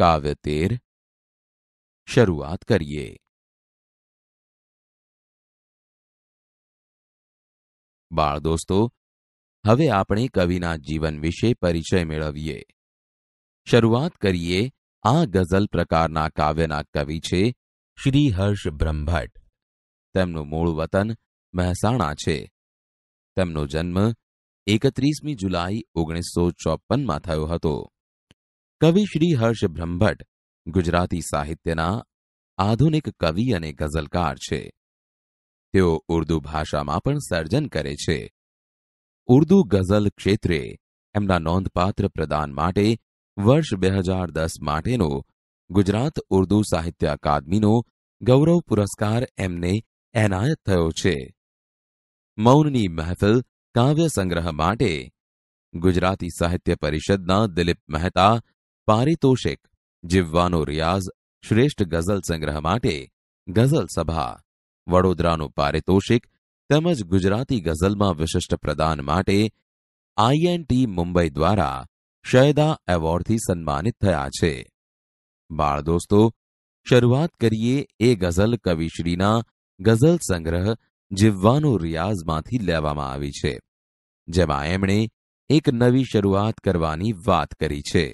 કાવ્ય 13 શરૂઆત करिए બાર દોસ્તો હવે આપણે કવિના જીવન વિશે પરિચય મેળવીએ શરૂઆત करिए આ ગઝલ પ્રકારના કાવ્યના કવિ છે શ્રી હર્ષ બ્રહ્મહટ તેમનો મૂળ વતન મહેસાણા છે તેમનો જન્મ 31મી જુલાઈ 1954 માં થયો હતો કવિ શ્રી હર્ષ બ્રહ્મભટ ગુજરાતી સાહિત્યના આધુનિક કવિ અને ગઝલકાર છે તેઓ ઉર્દુ ભાષામાં પણ સર્જન કરે છે ઉર્દુ ગઝલ ક્ષેત્રે એમને નોંદ પાત્ર પ્રદાન માટે વર્ષ 2010 માટેનો ગુજરાત ઉર્દુ સાહિત્ય આકાદમીનો ગૌરવ પુરસ્કાર એમને એનાયત થયો છે મૌનની મહેફિલ કાવ્ય સંગ્રહ માટે ગુજરાતી સાહિત્ય પરિષદના દિલીપ મહેતા पारितोषिक जीववानो रियाज श्रेष्ठ गजल संग्रह માટે ગઝલ સભા વડોદરાનો પારિતોષિક તેમ જ ગુજરાતી ગઝલમાં વિશેષ પ્રદાન માટે IANT મુંબઈ દ્વારા શયદા એવોર્ડથી સન્માનિત થયા છે બાળ દોસ્તો શરૂઆત કરીએ એક ગઝલ કવિ શ્રીના ગઝલ સંગ્રહ જીવવાનો रियाजમાંથી લેવામાં આવી છે જે માં એમણે એક નવી શરૂઆત કરવાની વાત કરી છે